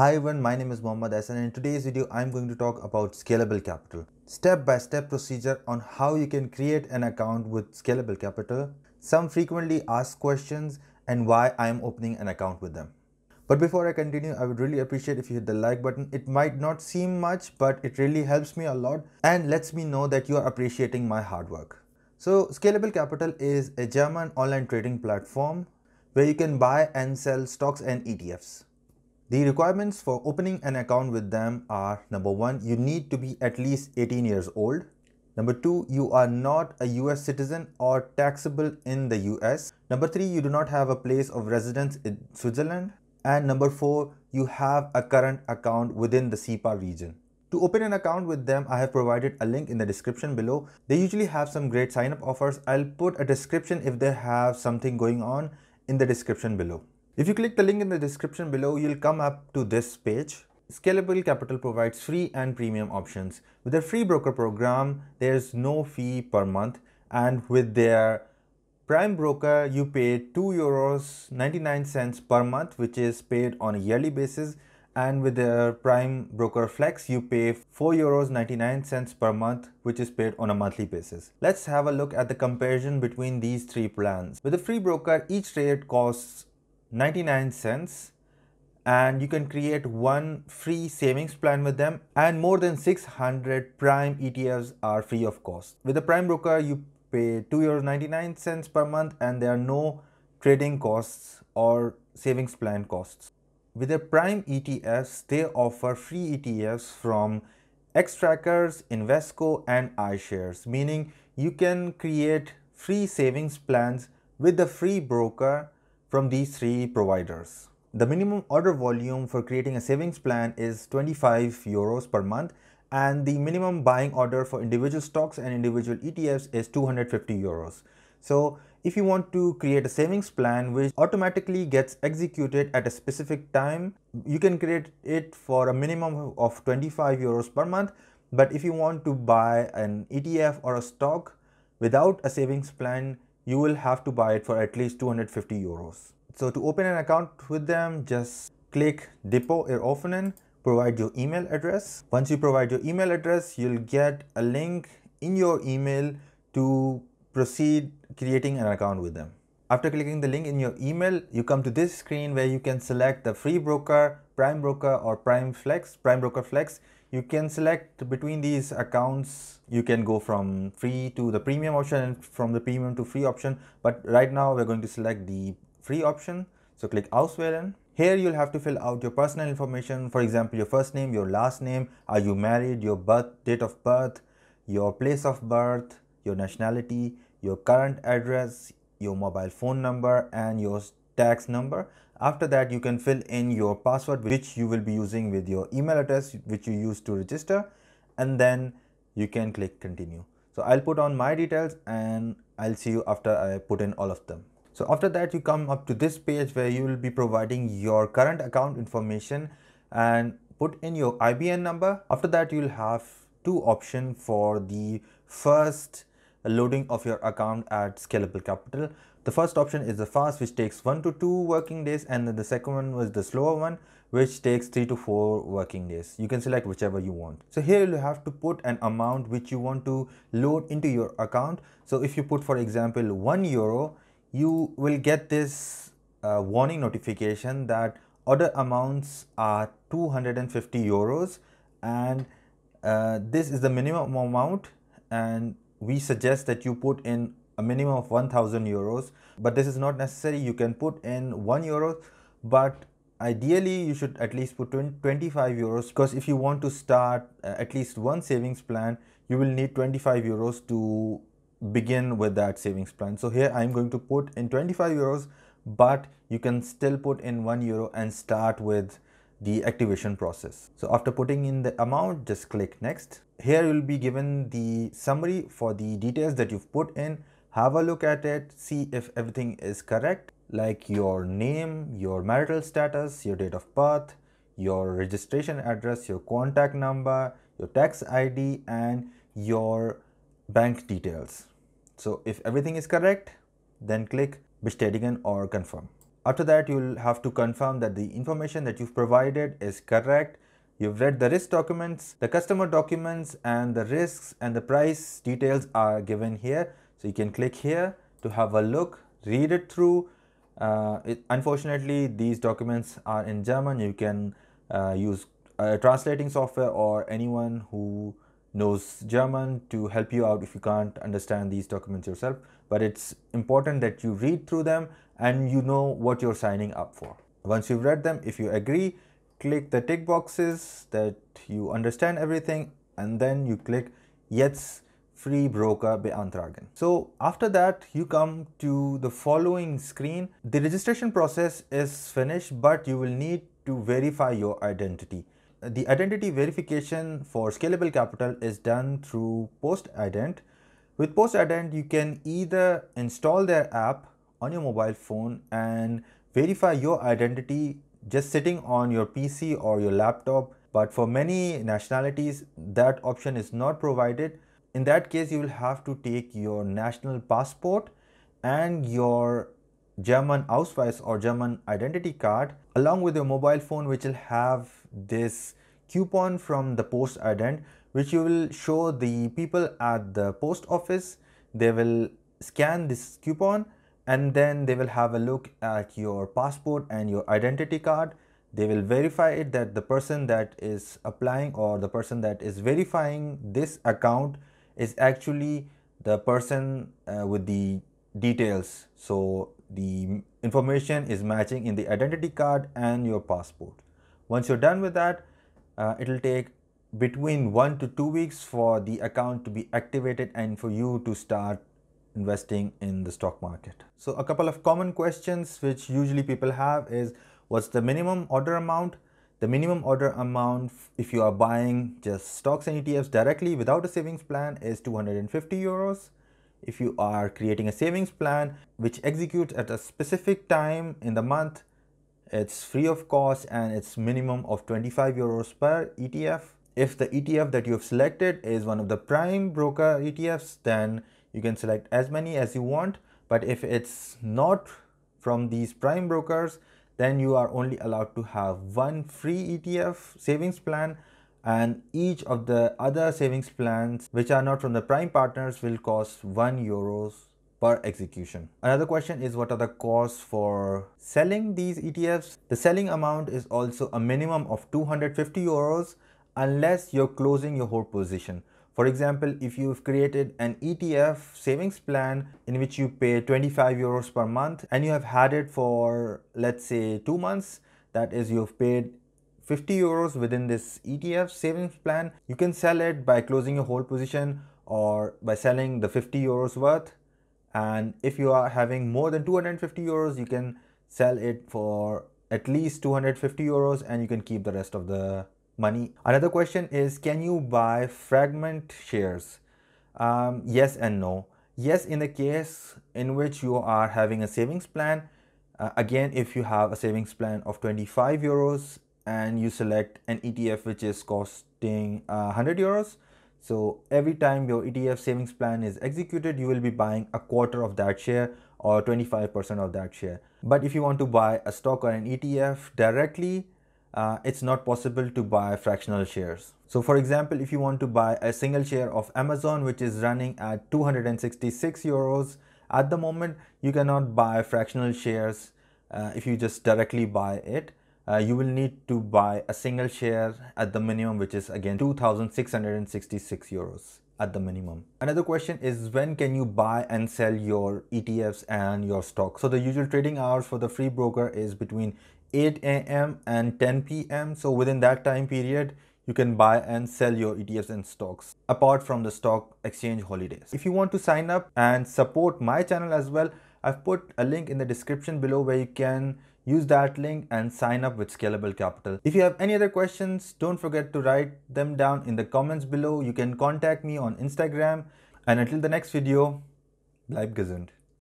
Hi everyone, my name is Mohammad Asan and in today's video I'm going to talk about scalable capital. Step-by-step -step procedure on how you can create an account with scalable capital, some frequently asked questions and why I'm opening an account with them. But before I continue, I would really appreciate if you hit the like button. It might not seem much, but it really helps me a lot and lets me know that you are appreciating my hard work. So Scalable Capital is a German online trading platform where you can buy and sell stocks and ETFs. The requirements for opening an account with them are number one, you need to be at least 18 years old. Number two, you are not a US citizen or taxable in the US. Number three, you do not have a place of residence in Switzerland. And number four, you have a current account within the SEPA region. To open an account with them, I have provided a link in the description below. They usually have some great sign up offers. I'll put a description if they have something going on in the description below. If you click the link in the description below, you'll come up to this page. Scalable Capital provides free and premium options. With their free broker program, there's no fee per month. And with their prime broker, you pay 2 euros 99 cents per month, which is paid on a yearly basis. And with their prime broker flex, you pay 4 euros 99 cents per month, which is paid on a monthly basis. Let's have a look at the comparison between these three plans. With the free broker, each trade costs 99 cents and you can create one free savings plan with them and more than 600 prime etfs are free of cost with the prime broker you pay 2 euros 99 cents per month and there are no trading costs or savings plan costs with the prime etfs they offer free etfs from xtrackers investco and ishares meaning you can create free savings plans with the free broker from these three providers. The minimum order volume for creating a savings plan is 25 euros per month and the minimum buying order for individual stocks and individual ETFs is 250 euros. So if you want to create a savings plan which automatically gets executed at a specific time, you can create it for a minimum of 25 euros per month. But if you want to buy an ETF or a stock without a savings plan, you will have to buy it for at least 250 euros. So to open an account with them, just click Depot Eröffnen, provide your email address. Once you provide your email address, you'll get a link in your email to proceed creating an account with them. After clicking the link in your email, you come to this screen where you can select the free broker, prime broker or prime flex, prime broker flex you can select between these accounts you can go from free to the premium option and from the premium to free option but right now we're going to select the free option so click auswählen here you'll have to fill out your personal information for example your first name your last name are you married your birth date of birth your place of birth your nationality your current address your mobile phone number and your tax number after that, you can fill in your password, which you will be using with your email address, which you used to register, and then you can click continue. So I'll put on my details and I'll see you after I put in all of them. So after that, you come up to this page where you will be providing your current account information and put in your IBN number. After that, you'll have two options for the first loading of your account at Scalable Capital. The first option is the fast which takes 1 to 2 working days and the second one was the slower one which takes 3 to 4 working days. You can select whichever you want. So here you have to put an amount which you want to load into your account. So if you put for example 1 euro you will get this uh, warning notification that other amounts are 250 euros and uh, this is the minimum amount and we suggest that you put in a minimum of 1000 euros but this is not necessary you can put in 1 euro but ideally you should at least put 25 euros because if you want to start uh, at least one savings plan you will need 25 euros to begin with that savings plan so here i'm going to put in 25 euros but you can still put in 1 euro and start with the activation process. So after putting in the amount, just click next. Here you will be given the summary for the details that you've put in. Have a look at it, see if everything is correct, like your name, your marital status, your date of birth, your registration address, your contact number, your tax ID and your bank details. So if everything is correct, then click bestätigen or confirm. After that, you'll have to confirm that the information that you've provided is correct. You've read the risk documents, the customer documents and the risks and the price details are given here. So you can click here to have a look, read it through. Uh, it, unfortunately, these documents are in German. You can uh, use a translating software or anyone who knows German to help you out if you can't understand these documents yourself. But it's important that you read through them and you know what you're signing up for. Once you've read them, if you agree, click the tick boxes that you understand everything and then you click Yes, free broker beantragen. So after that, you come to the following screen. The registration process is finished, but you will need to verify your identity. The identity verification for scalable capital is done through PostIdent. With PostIdent, you can either install their app on your mobile phone and verify your identity just sitting on your PC or your laptop. But for many nationalities, that option is not provided. In that case, you will have to take your national passport and your German Ausweis or German identity card along with your mobile phone, which will have this coupon from the post ident, which you will show the people at the post office. They will scan this coupon and then they will have a look at your passport and your identity card they will verify it that the person that is applying or the person that is verifying this account is actually the person uh, with the details so the information is matching in the identity card and your passport once you're done with that uh, it'll take between one to two weeks for the account to be activated and for you to start investing in the stock market. So a couple of common questions which usually people have is what's the minimum order amount? The minimum order amount if you are buying just stocks and ETFs directly without a savings plan is 250 euros. If you are creating a savings plan which executes at a specific time in the month, it's free of cost and it's minimum of 25 euros per ETF. If the ETF that you have selected is one of the prime broker ETFs, then you can select as many as you want but if it's not from these prime brokers then you are only allowed to have one free ETF savings plan and each of the other savings plans which are not from the prime partners will cost 1 euros per execution. Another question is what are the costs for selling these ETFs? The selling amount is also a minimum of 250 euros unless you're closing your whole position. For example, if you've created an ETF savings plan in which you pay 25 euros per month and you have had it for let's say two months, that is you've paid 50 euros within this ETF savings plan, you can sell it by closing your whole position or by selling the 50 euros worth. And if you are having more than 250 euros, you can sell it for at least 250 euros and you can keep the rest of the money. Another question is can you buy fragment shares? Um, yes and no. Yes, in the case in which you are having a savings plan, uh, again, if you have a savings plan of 25 euros and you select an ETF which is costing uh, 100 euros, so every time your ETF savings plan is executed, you will be buying a quarter of that share or 25% of that share. But if you want to buy a stock or an ETF directly, uh, it's not possible to buy fractional shares. So for example, if you want to buy a single share of Amazon, which is running at 266 euros, at the moment, you cannot buy fractional shares uh, if you just directly buy it. Uh, you will need to buy a single share at the minimum, which is again 2,666 euros at the minimum. Another question is when can you buy and sell your ETFs and your stock? So the usual trading hours for the free broker is between 8 a.m. and 10 p.m. So within that time period, you can buy and sell your ETFs and stocks apart from the stock exchange holidays. If you want to sign up and support my channel as well, I've put a link in the description below where you can use that link and sign up with Scalable Capital. If you have any other questions, don't forget to write them down in the comments below. You can contact me on Instagram and until the next video, bleib gesund.